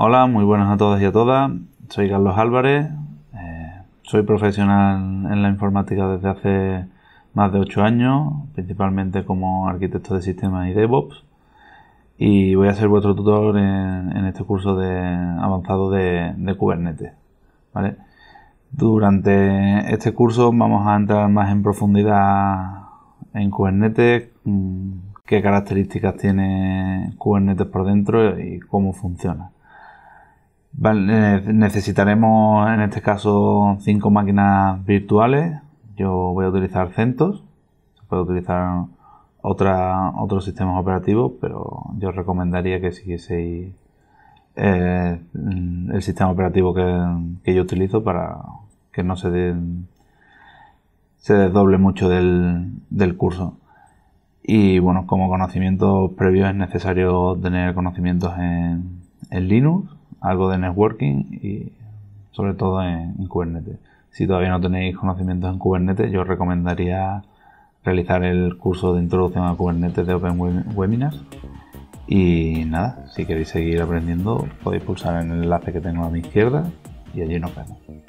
Hola, muy buenas a todas y a todas. Soy Carlos Álvarez. Eh, soy profesional en la informática desde hace más de 8 años, principalmente como arquitecto de sistemas y DevOps. Y voy a ser vuestro tutor en, este curso de avanzado de, Kubernetes. Durante este curso vamos a entrar más en profundidad en Kubernetes, mm, qué características tiene Kubernetes por dentro y cómo funciona necesitaremos en este caso cinco máquinas virtuales. Yo voy a utilizar CentOS. Se puede utilizar otra, otros sistemas operativos, pero yo recomendaría que siguieseis eh, el sistema operativo que, yo utilizo para que no se, se desdoble mucho del, curso. Y bueno, como conocimientos previos es necesario tener conocimientos en Linux algo de networking y sobre todo en, Kubernetes. Si todavía no tenéis conocimientos en Kubernetes, yo recomendaría realizar el curso de introducción a Kubernetes de Open Webinars. Y nada, si queréis seguir aprendiendo, podéis pulsar en el enlace que tengo a mi izquierda y allí nos vemos.